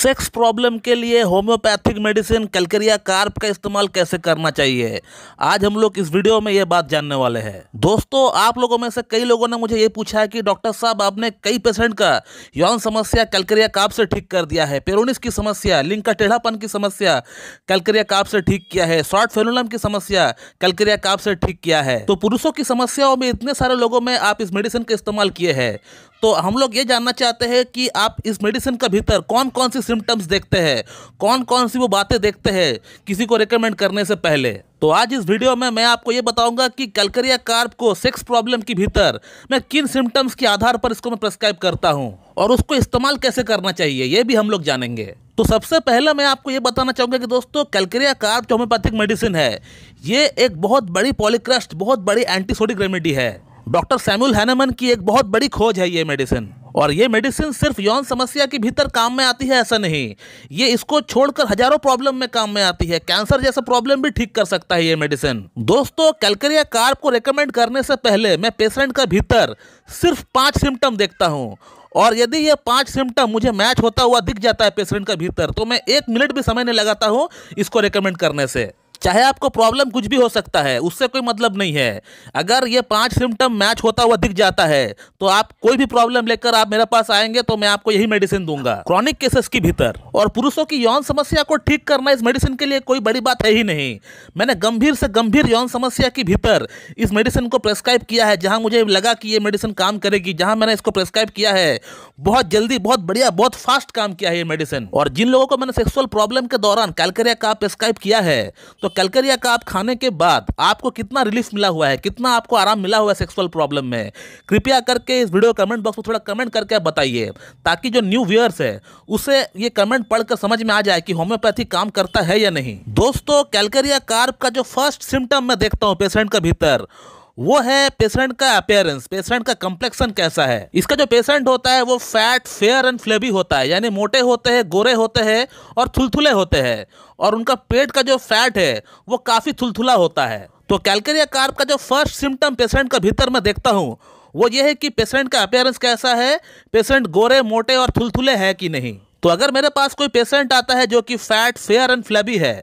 sex problem के लिए homeopathic medicine कैलकरिया carb का इस्तेमाल कैसे करना चाहिए आज हम लोग इस वीडियो में ये बात जानने वाले हैं दोस्तों आप लोगों में से कई लोगों ने मुझे ये पूछा है कि डॉक्टर साहब आपने कई पेशेंट का यौन समस्या कैलकरिया कार्प से ठीक कर दिया है पेरोनिस की समस्या लिंग का टेढ़ापन की समस्या कैलकरिया काप से ठीक किया है शॉर्ट फेनुलम की समस्या कैलकरिया काप से ठीक किया है तो पुरुषों की समस्याओं में इतने सारे लोगों में आप इस मेडिसिन का इस्तेमाल किए हैं तो हम लोग ये जानना चाहते हैं कि आप इस मेडिसिन का भीतर कौन कौन सी सिम्टम्स देखते हैं कौन कौन सी वो बातें देखते हैं किसी को रिकमेंड करने से पहले तो आज इस वीडियो में मैं आपको ये बताऊंगा कि कैलकरिया कार्प को सेक्स प्रॉब्लम के भीतर मैं किन सिम्टम्स के आधार पर इसको मैं प्रेस्क्राइब करता हूँ और उसको इस्तेमाल कैसे करना चाहिए ये भी हम लोग जानेंगे तो सबसे पहले मैं आपको ये बताना चाहूँगा कि दोस्तों कैलकरिया कार्प जो होम्योपैथिक मेडिसिन है ये एक बहुत बड़ी पॉलिक्रस्ट बहुत बड़ी एंटीसोडिक रेमेडी है डॉक्टर सैमुअल हैनमन की एक बहुत बड़ी खोज है ये मेडिसिन और ये मेडिसिन सिर्फ यौन समस्या के भीतर काम में आती है ऐसा नहीं ये इसको छोड़कर हजारों प्रॉब्लम में काम में आती है कैंसर जैसा प्रॉब्लम भी ठीक कर सकता है ये मेडिसिन दोस्तों कैलकरिया कार्प को रेकमेंड करने से पहले मैं पेशेंट का भीतर सिर्फ पांच सिम्टम देखता हूँ और यदि ये पांच सिम्टम मुझे मैच होता हुआ दिख जाता है पेशेंट का भीतर तो मैं एक मिनट भी समय नहीं लगाता हूँ इसको रिकमेंड करने से चाहे आपको प्रॉब्लम कुछ भी हो सकता है उससे कोई मतलब नहीं है अगर ये पांच सिम्टम मैच होता हुआ दिख जाता है तो आप कोई भी प्रॉब्लम लेकर आप मेरे पास आएंगे तो मैं आपको यही मेडिसिन दूंगा क्रॉनिक केसेस के भीतर और पुरुषों की यौन समस्या को ठीक करना इस मेडिसिन के लिए कोई बड़ी बात है ही नहीं मैंने गंभीर से गंभीर यौन समस्या के भीतर इस मेडिसिन को प्रेस्क्राइब किया है जहाँ मुझे लगा कि ये मेडिसिन काम करेगी जहां मैंने इसको प्रेस्क्राइब किया है बहुत जल्दी बहुत बढ़िया बहुत फास्ट काम किया है ये मेडिसिन और जिन लोगों को मैंने सेक्सुअल प्रॉब्लम के दौरान कैलकरिया का प्रेस्क्राइब किया है तो तो कैलकरिया का आप खाने के बाद आपको कितना रिलीफ मिला हुआ है कितना आपको आराम मिला हुआ है सेक्सुअल प्रॉब्लम में कृपया करके इस वीडियो कमेंट बॉक्स में थोड़ा कमेंट करके बताइए ताकि जो न्यू व्यूअर्स है उसे ये कमेंट पढ़कर समझ में आ जाए कि होम्योपैथी काम करता है या नहीं दोस्तों कैलकरिया कार्प का जो फर्स्ट सिम्टम मैं देखता हूँ पेशेंट का भीतर वो है पेशेंट का अपेयरेंस पेशेंट का कम्प्लेक्शन कैसा है इसका जो पेशेंट होता है वो फैट फेयर एंड फ्लेबी होता है यानी मोटे होते हैं गोरे होते हैं और थुलथुले होते हैं और उनका पेट का जो फैट है वो काफ़ी थुलथुला होता है तो कैलकेरिया कार्प का जो फर्स्ट सिम्टम पेशेंट का भीतर मैं देखता हूँ वो ये है कि पेशेंट का अपेयरेंस कैसा है पेशेंट गोरे मोटे और थुलथुले हैं कि नहीं तो अगर मेरे पास कोई पेशेंट आता है जो कि फैट फेयर एंड फ्लैबी है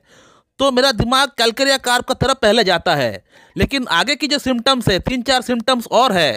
तो मेरा दिमाग कैलकरिया कार्प का तरफ पहले जाता है लेकिन आगे की जो सिम्टम्स है तीन चार सिम्टम्स और है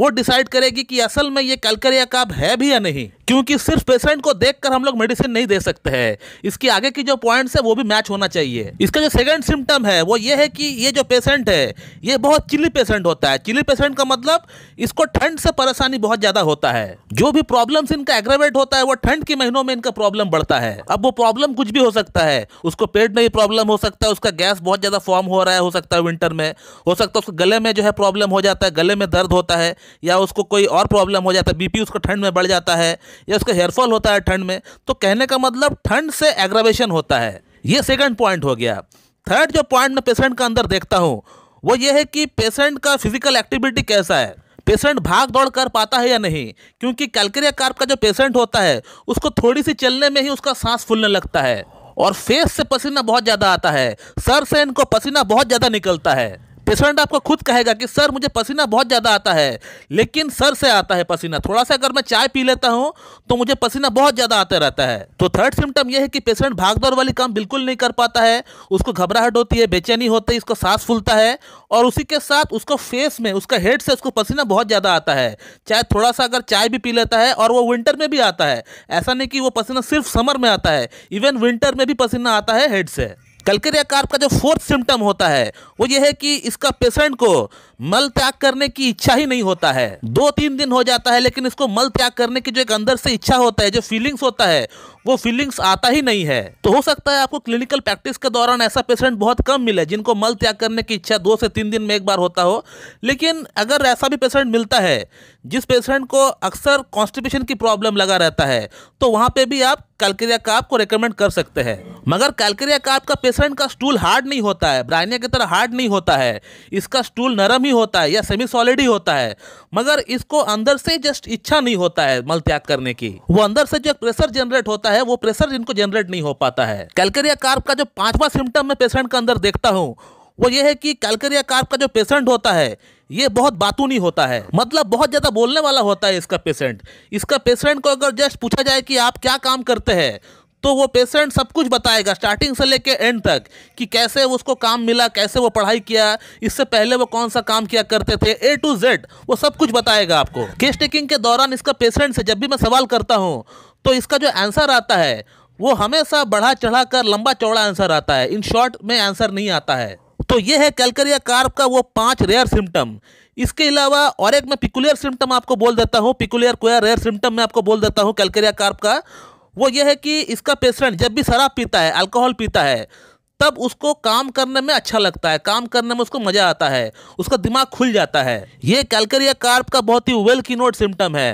वो डिसाइड करेगी कि असल में ये कैलकरिया कार्प है भी या नहीं क्योंकि सिर्फ पेशेंट को देखकर हम लोग मेडिसिन नहीं दे सकते हैं इसके आगे की जो पॉइंट्स है वो भी मैच होना चाहिए इसका जो सेकंड सिम्टम है वो ये है कि ये जो पेशेंट है ये बहुत चिली पेशेंट होता है चिली पेशेंट का मतलब इसको ठंड से परेशानी बहुत ज़्यादा होता है जो भी प्रॉब्लम इनका एग्रेवेट होता है वो ठंड के महीनों में इनका प्रॉब्लम बढ़ता है अब वो प्रॉब्लम कुछ भी हो सकता है उसको पेट में भी प्रॉब्लम हो सकता है उसका गैस बहुत ज़्यादा फॉर्म हो रहा है हो सकता है विंटर में हो सकता है उसको गले में जो है प्रॉब्लम हो जाता है गले में दर्द होता है या उसको कोई और प्रॉब्लम हो जाता है बीपी उसको ठंड में बढ़ जाता है या उसका हेयरफॉल होता है ठंड में तो कहने का मतलब ठंड से एग्रावेशन होता है ये सेकंड पॉइंट हो गया थर्ड जो पॉइंट मैं पेशेंट का अंदर देखता हूँ वो ये है कि पेशेंट का फिजिकल एक्टिविटी कैसा है पेशेंट भाग दौड़ कर पाता है या नहीं क्योंकि कैलकेरिया कार्प का जो पेशेंट होता है उसको थोड़ी सी चलने में ही उसका सांस फूलने लगता है और फेस से पसीना बहुत ज़्यादा आता है सर से इनको पसीना बहुत ज़्यादा निकलता है पेशेंट आपको खुद कहेगा कि सर मुझे पसीना बहुत ज़्यादा आता है लेकिन सर से आता है पसीना थोड़ा सा अगर मैं चाय पी लेता हूँ तो मुझे पसीना बहुत ज़्यादा आता रहता है तो थर्ड सिम्टम यह है कि पेशेंट भागदौड़ वाली काम बिल्कुल नहीं कर पाता है उसको घबराहट होती है बेचैनी होती है इसको सांस फूलता है और उसी के साथ उसको फेस में उसका हेड से उसको पसीना बहुत ज़्यादा आता है चाहे थोड़ा सा अगर चाय भी पी लेता है और वो विंटर में भी आता है ऐसा नहीं कि वो पसीना सिर्फ समर में आता है इवन विंटर में भी पसीना आता है हेड से कलकरिया कार्प का जो फोर्थ सिम्टम होता है वो ये है कि इसका पेशेंट को मल त्याग करने की इच्छा ही नहीं होता है दो तीन दिन हो जाता है लेकिन इसको मल त्याग करने की जो एक अंदर से इच्छा होता है जो फीलिंग्स होता है वो फीलिंग्स आता ही नहीं है तो हो सकता है आपको क्लिनिकल प्रैक्टिस के दौरान ऐसा पेशेंट बहुत कम मिले जिनको मल त्याग करने की इच्छा दो से तीन दिन में एक बार होता हो लेकिन अगर ऐसा भी पेशेंट मिलता है जिस पेशेंट को अक्सर कॉन्स्टिपेशन की प्रॉब्लम लगा रहता है तो वहाँ पर भी आप कैलकेरिया काप को रिकमेंड कर सकते हैं मगर कैलकेरिया काप का पेशेंट का स्टूल हार्ड नहीं होता है ब्राइनिया की तरह हार्ड नहीं होता है इसका स्टूल नरम ही होता है या सेमी सॉलिड ही होता है मगर इसको अंदर से जस्ट इच्छा नहीं होता है मल त्याग करने की वो अंदर से जो प्रेशर जनरेट होता है वो प्रेशर इनको जनरेट नहीं हो पाता है कैलकेरिया कार्प का जो पांचवा सिम्टम मैं पेशेंट का अंदर देखता हूँ वो ये है कि कैलकेरिया कार्प का जो पेशेंट होता है ये बहुत बातूनी होता है मतलब बहुत ज़्यादा बोलने वाला होता है इसका पेशेंट इसका पेशेंट को अगर जस्ट पूछा जाए कि आप क्या काम करते हैं तो वो पेशेंट सब कुछ बताएगा स्टार्टिंग से लेके एंड तक कि कैसे उसको काम मिला कैसे वो पढ़ाई किया इससे पहले वो कौन सा काम किया करते थे ए टू जेड वो सब कुछ बताएगा आपको केस टेकिंग के दौरान इसका पेशेंट से जब भी मैं सवाल करता हूँ तो इसका जो आंसर आता है वो हमेशा बढ़ा चढ़ा कर लंबा चौड़ा आंसर आता है इन शॉर्ट में आंसर नहीं आता है तो ये है कैलकरिया कार्प का वो पांच रेयर सिम्टम इसके अलावा और एक मैं पिकुलियर सिम्टम आपको बोल देता हूँ पिकुलियर कोया रेयर सिम्टम मैं आपको बोल देता हूँ कैलकरिया कार्प का वो ये है कि इसका पेशेंट जब भी शराब पीता है अल्कोहल पीता है तब उसको काम करने में अच्छा लगता है काम करने में उसको मज़ा आता है उसका दिमाग खुल जाता है ये कैलकरिया कार्प का बहुत ही वेल की नोट सिम्टम है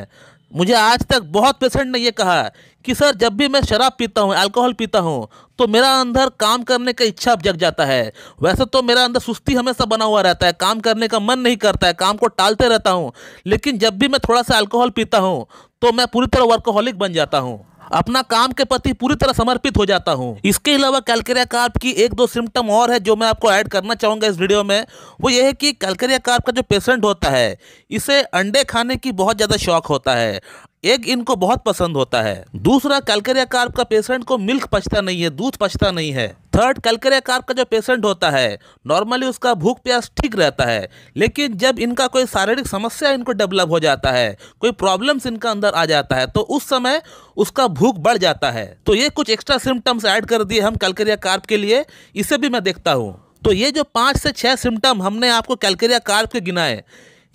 मुझे आज तक बहुत पेशेंट ने यह कहा कि सर जब भी मैं शराब पीता हूँ अल्कोहल पीता हूँ तो मेरा अंदर काम करने का इच्छा जग जाता है वैसे तो मेरा अंदर सुस्ती हमेशा बना हुआ रहता है काम करने का मन नहीं करता है काम को टालते रहता हूँ लेकिन जब भी मैं थोड़ा सा अल्कोहल पीता हूँ तो मैं पूरी तरह वर्कोहलिक बन जाता हूँ अपना काम के प्रति पूरी तरह समर्पित हो जाता हूँ इसके अलावा कैलकेरिया कार्प की एक दो सिम्टम और है जो मैं आपको ऐड करना चाहूंगा इस वीडियो में वो ये है कि कैलकेरिया कार्प का जो पेशेंट होता है इसे अंडे खाने की बहुत ज़्यादा शौक होता है एग इनको बहुत पसंद होता है दूसरा कैलकेरिया कार्प का पेशेंट को मिल्क पचता नहीं है दूध पचता नहीं है थर्ड कैलकेरिया कार्प का जो पेशेंट होता है नॉर्मली उसका भूख प्यास ठीक रहता है लेकिन जब इनका कोई शारीरिक समस्या इनको डेवलप हो जाता है कोई प्रॉब्लम्स इनका अंदर आ जाता है तो उस समय उसका भूख बढ़ जाता है तो ये कुछ एक्स्ट्रा सिम्टम्स ऐड कर दिए हम कैलकेरिया कार्प के लिए इसे भी मैं देखता हूँ तो ये जो पाँच से छः सिम्टम हमने आपको कैलकेरिया कार्प के गिनाए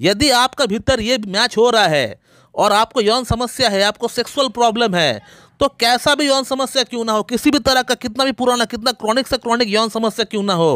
यदि आपका भीतर ये मैच हो रहा है और आपको यौन समस्या है आपको सेक्सुअल प्रॉब्लम है तो कैसा भी यौन समस्या क्यों ना हो किसी भी तरह का कितना भी पुराना कितना क्रॉनिक से क्रॉनिक यौन समस्या क्यों ना हो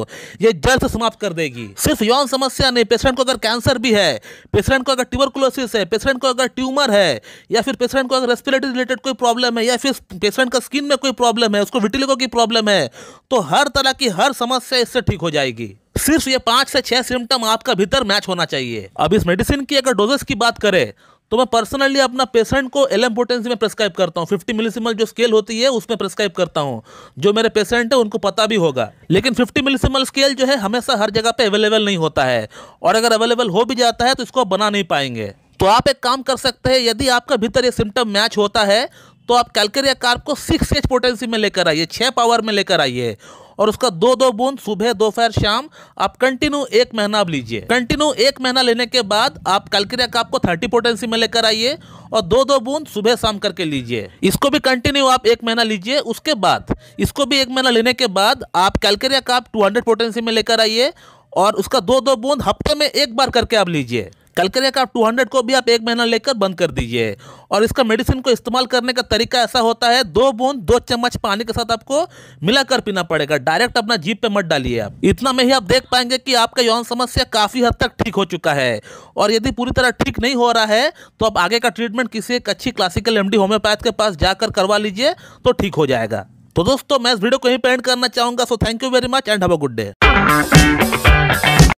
ये जल्द से समाप्त कर देगी सिर्फ यौन समस्या नहीं पेशेंट को अगर कैंसर भी है पेशेंट को अगर ट्यूबरकुलोसिस है पेशेंट को अगर ट्यूमर है या फिर पेशेंट को अगर रेस्पिरेटरी रिलेटेड कोई प्रॉब्लम है या फिर पेशेंट का स्किन में कोई प्रॉब्लम है उसको विटिलिको की प्रॉब्लम है तो हर तरह की हर समस्या इससे ठीक हो जाएगी सिर्फ ये पाँच से छः सिम्टम आपका भीतर मैच होना चाहिए अब इस मेडिसिन की अगर डोजेस की बात करें तो मैं पर्सनली अपना पेशेंट को एल एम में प्रेस्क्राइब करता हूँ फिफ्टी मिलीसीमल जो स्केल होती है उसमें प्रेस्क्राइब करता हूँ जो मेरे पेशेंट है उनको पता भी होगा लेकिन फिफ्टी मिलीसीमल स्केल जो है हमेशा हर जगह पर अवेलेबल नहीं होता है और अगर अवेलेबल हो भी जाता है तो इसको बना नहीं पाएंगे तो आप एक काम कर सकते हैं यदि आपका भीतर ये सिम्टम मैच होता है तो आप कैलकेरिया कार्प को सिक्स एच पोटेंसी में लेकर आइए छः पावर में लेकर आइए और उसका दो दो बूंद सुबह दोपहर शाम आप कंटिन्यू एक महीना आप लीजिए कंटिन्यू एक महीना लेने के बाद आप कैलक्रिया का आपको थर्टी पोटेंसी में लेकर आइए और दो दो बूंद सुबह शाम करके लीजिए इसको भी कंटिन्यू आप एक महीना लीजिए उसके बाद इसको भी एक महीना लेने के बाद आप कैलकेरिया का आप हंड्रेड पोटेंसी में लेकर आइए और उसका दो दो बूंद हफ्ते में एक बार करके आप लीजिए कलकरिया का टू हंड्रेड को भी आप एक महीना लेकर बंद कर दीजिए और इसका मेडिसिन को इस्तेमाल करने का तरीका ऐसा होता है दो बूंद दो चम्मच पानी के साथ आपको मिलाकर पीना पड़ेगा डायरेक्ट अपना जीप पे मत डालिए आप इतना में ही आप देख पाएंगे कि आपका यौन समस्या काफ़ी हद तक ठीक हो चुका है और यदि पूरी तरह ठीक नहीं हो रहा है तो आप आगे का ट्रीटमेंट किसी एक अच्छी क्लासिकल एम होम्योपैथ के पास जाकर करवा लीजिए तो ठीक हो जाएगा तो दोस्तों मैं इस वीडियो को ही पेंट करना चाहूंगा so thank you very much and have a good day